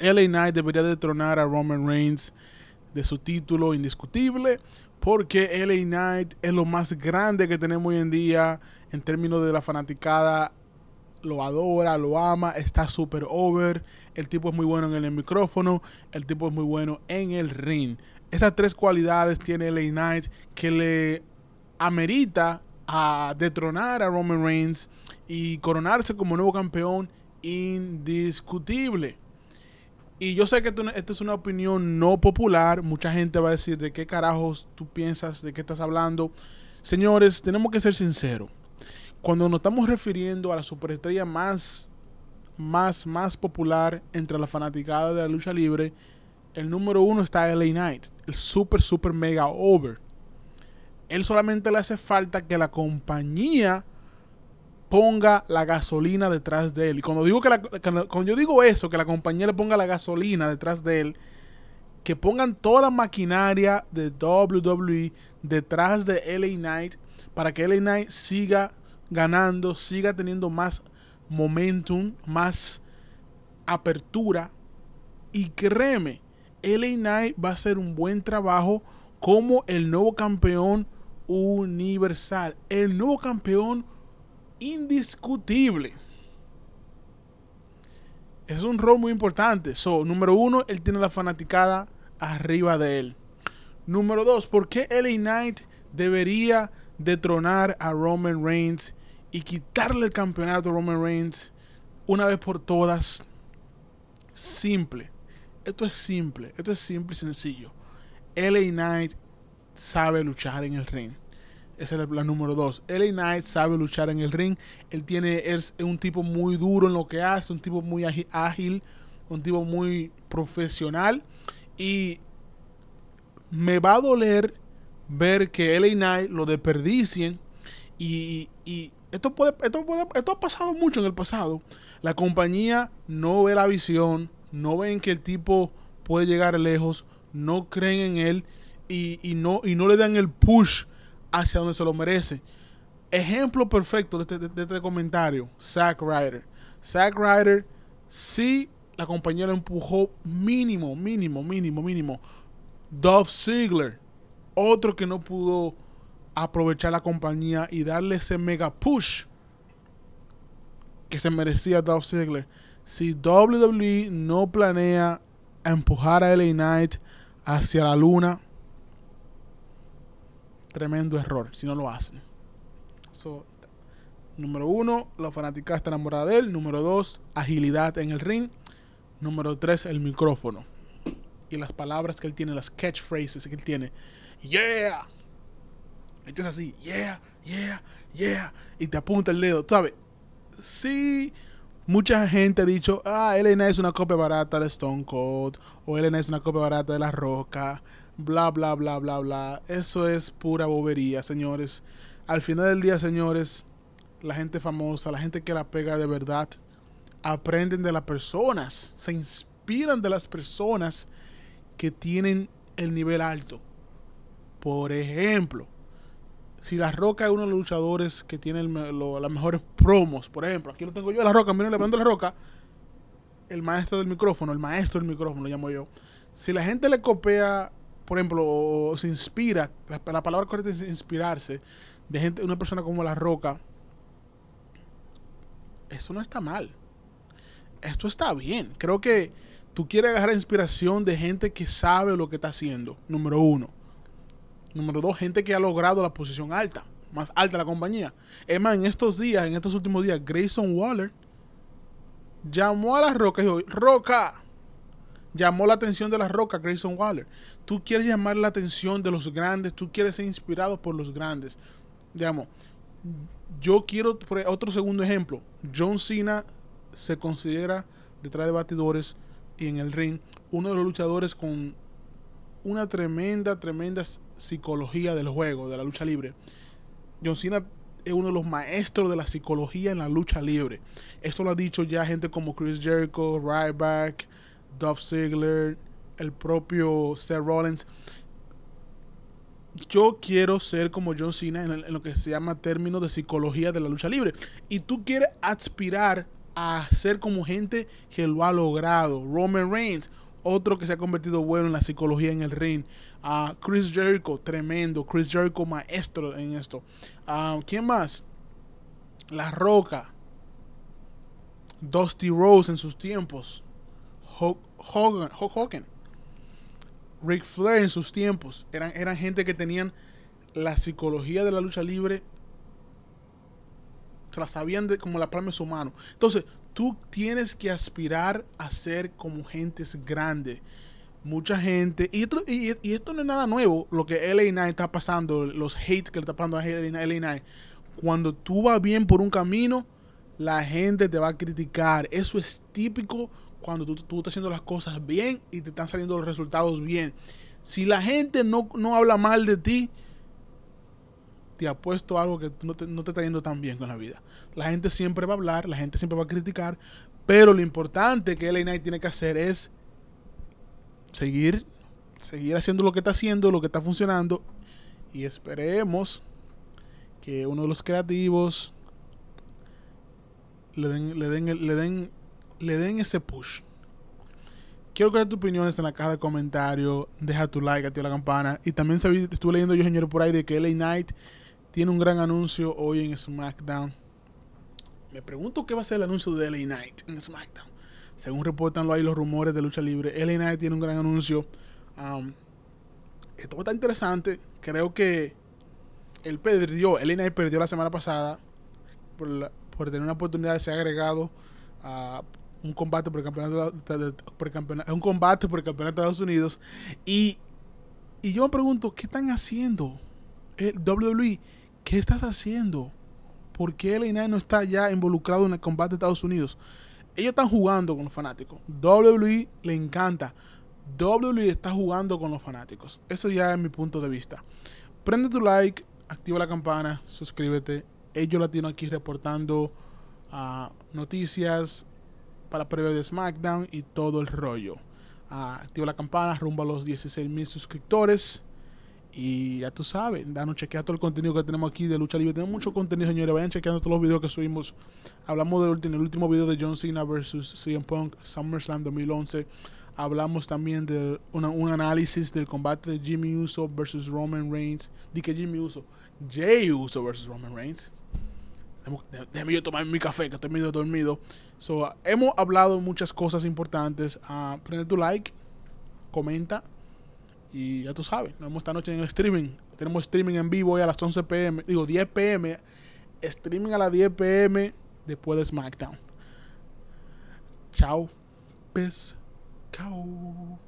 LA Knight debería detronar a Roman Reigns de su título indiscutible, porque LA Knight es lo más grande que tenemos hoy en día en términos de la fanaticada. Lo adora, lo ama, está super over. El tipo es muy bueno en el micrófono, el tipo es muy bueno en el ring. Esas tres cualidades tiene LA Knight que le amerita a detronar a Roman Reigns y coronarse como nuevo campeón indiscutible. Y yo sé que esta es una opinión no popular. Mucha gente va a decir, ¿de qué carajos tú piensas? ¿De qué estás hablando? Señores, tenemos que ser sinceros. Cuando nos estamos refiriendo a la superestrella más, más, más popular entre la fanaticada de la lucha libre, el número uno está LA Knight, el super, super mega over. Él solamente le hace falta que la compañía ponga la gasolina detrás de él. Y cuando, digo que cuando yo digo eso, que la compañía le ponga la gasolina detrás de él, que pongan toda la maquinaria de WWE detrás de LA Knight para que LA Knight siga ganando, siga teniendo más momentum, más apertura. Y créeme, LA Knight va a hacer un buen trabajo como el nuevo campeón universal. El nuevo campeón indiscutible. Es un rol muy importante. So, número uno, él tiene la fanaticada arriba de él. Número dos, ¿por qué LA Knight debería detronar a Roman Reigns y quitarle el campeonato a Roman Reigns una vez por todas? Simple. Esto es simple. Esto es simple y sencillo. LA Knight sabe luchar en el ring. Esa es la, número dos. LA Knight sabe luchar en el ring. Él tiene, es un tipo muy duro en lo que hace, un tipo muy ágil, un tipo muy profesional. Y me va a doler ver que LA Knight lo desperdicien. Y, esto, puede, esto, ha pasado mucho en el pasado. La compañía no ve la visión, no ven que el tipo puede llegar lejos, no creen en él y, no, y no le dan el push hacia donde se lo merece. Ejemplo perfecto de este, este comentario, Zack Ryder. Zack Ryder, si la compañía lo empujó mínimo, mínimo, mínimo, mínimo. Dove Ziggler, otro que no pudo aprovechar la compañía y darle ese mega push que se merecía Dove Ziggler. Si WWE no planea empujar a LA Knight hacia la luna, tremendo error si no lo hacen. número uno, la fanática está enamorada de él. Número dos, agilidad en el ring. Número tres, el micrófono. Y las palabras que él tiene, las catchphrases que él tiene. Yeah. Entonces así, yeah, yeah, yeah. Y te apunta el dedo, ¿sabes? Sí mucha gente ha dicho, ah, Elena es una copia barata de Stone Cold, o Elena es una copia barata de La Roca, bla, bla, bla, bla, bla. Eso es pura bobería, señores. Al final del día, señores, la gente famosa, la gente que la pega de verdad, aprenden de las personas, se inspiran de las personas que tienen el nivel alto. Por ejemplo, si La Roca es uno de los luchadores que tiene los las mejores promos, por ejemplo, aquí lo tengo yo, La Roca, miren, le mando La Roca, el maestro del micrófono, el maestro del micrófono, lo llamo yo. Si la gente le copia, por ejemplo, o, se inspira, la, palabra correcta es inspirarse, de gente, una persona como La Roca, eso no está mal. Esto está bien. Creo que tú quieres agarrar inspiración de gente que sabe lo que está haciendo, número uno. Número dos, gente que ha logrado la posición alta, más alta la compañía. Es más, en estos días, en estos últimos días, Grayson Waller llamó a las rocas y dijo, Roca, llamó la atención de las rocas Grayson Waller. Tú quieres llamar la atención de los grandes, tú quieres ser inspirado por los grandes. Digamos, yo quiero, e, otro segundo ejemplo, John Cena se considera detrás de batidores y en el ring uno de los luchadores con una tremenda, tremenda psicología del juego, de la lucha libre. John Cena es uno de los maestros de la psicología en la lucha libre. Eso lo ha dicho ya gente como Chris Jericho, Ryback, Duff Ziggler, el propio Seth Rollins. Yo quiero ser como John Cena en, en lo que se llama término de psicología de la lucha libre. Y tú quieres aspirar a ser como gente que lo ha logrado. Roman Reigns, otro que se ha convertido bueno en la psicología en el ring. Chris Jericho, tremendo. Chris Jericho, maestro en esto. Ah, ¿Quién más? La Roca. Dusty Rose en sus tiempos. Hogan, Rick Flair en sus tiempos. Eran, eran gente que tenían la psicología de la lucha libre. Se la sabían como la palma de su mano. Entonces, tú tienes que aspirar a ser como gentes grandes. Mucha gente, y esto, y, esto no es nada nuevo, lo que LA está pasando, los hates que le está pasando a LA Cuando tú vas bien por un camino, la gente te va a criticar. Eso es típico cuando tú, tú, estás haciendo las cosas bien y te están saliendo los resultados bien. Si la gente no, no habla mal de ti, te ha puesto algo que no te, está yendo tan bien con la vida. La gente siempre va a hablar, la gente siempre va a criticar, pero lo importante que LA Knight tiene que hacer es seguir, seguir haciendo lo que está haciendo, lo que está funcionando, y esperemos que uno de los creativos le den, le den, le den, ese push. Quiero que tu opinión en la caja de comentarios. Deja tu like, activa la campana. Y también estuve leyendo yo, señor por ahí de que LA Knight tiene un gran anuncio hoy en SmackDown. Me pregunto qué va a ser el anuncio de LA Knight en SmackDown. Según reportan ahí, los rumores de lucha libre, LA Knight tiene un gran anuncio. Um, esto está interesante. Creo que él perdió, LA Knight perdió la semana pasada por, tener una oportunidad de ser agregado a un combate por el campeonato, por campeonato, un combate por el campeonato de Estados Unidos. Y, y yo me pregunto, ¿qué están haciendo? El WWE ¿qué estás haciendo? ¿Por qué el no está ya involucrado en el combate de Estados Unidos? Ellos están jugando con los fanáticos. WWE le encanta. WWE está jugando con los fanáticos. Eso ya es mi punto de vista. Prende tu like, activa la campana, suscríbete. Ellos Latino aquí reportando ah, noticias para previo de SmackDown y todo el rollo. Ah, activa la campana, rumbo a los 16.000 mil suscriptores. Y ya tú sabes, danos chequea todo el contenido que tenemos aquí de Lucha Libre. Tenemos mucho contenido, señores. Vayan chequeando todos los videos que subimos. Hablamos del último, el último video de John Cena versus CM Punk, SummerSlam 2011. Hablamos también de un análisis del combate de Jimmy Uso versus Roman Reigns. Di que Jimmy Uso, Jay Uso versus Roman Reigns. Déjame yo tomar mi café, que estoy medio dormido. So, hemos hablado muchas cosas importantes. Ah, prende tu like, comenta. Y ya tú sabes, nos vemos esta noche en el streaming. Tenemos streaming en vivo hoy a las 11 pm, digo 10 pm. Streaming a las 10 pm después de SmackDown. Chao. Pescao.